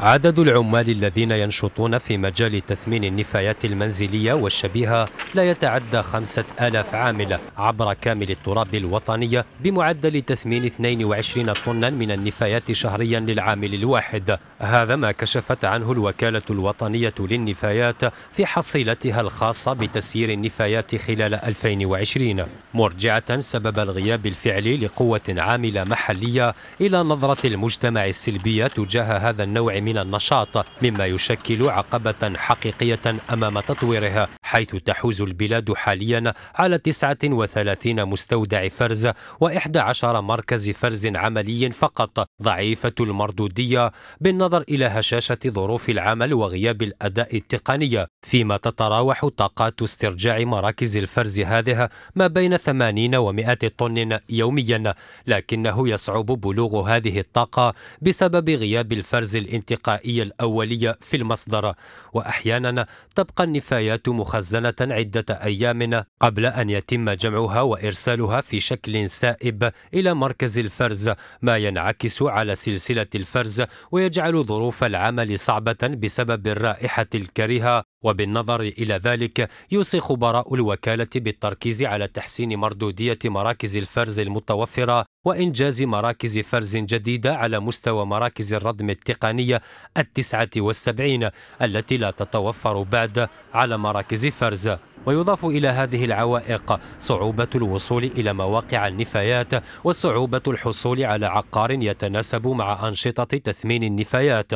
عدد العمال الذين ينشطون في مجال تثمين النفايات المنزلية والشبيهة لا يتعدى خمسة آلاف عامل عبر كامل التراب الوطنية بمعدل تثمين 22 طنا من النفايات شهريا للعامل الواحد هذا ما كشفت عنه الوكالة الوطنية للنفايات في حصيلتها الخاصة بتسيير النفايات خلال 2020 مرجعة سبب الغياب الفعلي لقوة عاملة محلية إلى نظرة المجتمع السلبية تجاه هذا النوع من من النشاط مما يشكل عقبة حقيقية أمام تطويره حيث تحوز البلاد حاليا على 39 مستودع فرز و11 مركز فرز عملي فقط ضعيفة المردودية بالنظر إلى هشاشة ظروف العمل وغياب الأداء التقني فيما تتراوح طاقات استرجاع مراكز الفرز هذه ما بين 80 و 100 طن يوميا لكنه يصعب بلوغ هذه الطاقة بسبب غياب الفرز الانتقائي الأولي في المصدر وأحيانا تبقى النفايات مخزنة مخزنة عدة أيام قبل أن يتم جمعها وإرسالها في شكل سائب إلى مركز الفرز ما ينعكس على سلسلة الفرز ويجعل ظروف العمل صعبة بسبب الرائحة الكريهة وبالنظر إلى ذلك يوصي خبراء الوكالة بالتركيز على تحسين مردودية مراكز الفرز المتوفرة وإنجاز مراكز فرز جديدة على مستوى مراكز الردم التقنية التسعة والسبعين التي لا تتوفر بعد على مراكز فرز ويضاف إلى هذه العوائق صعوبة الوصول إلى مواقع النفايات وصعوبة الحصول على عقار يتناسب مع أنشطة تثمين النفايات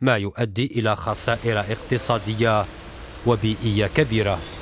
ما يؤدي إلى خسائر اقتصادية وبيئية كبيرة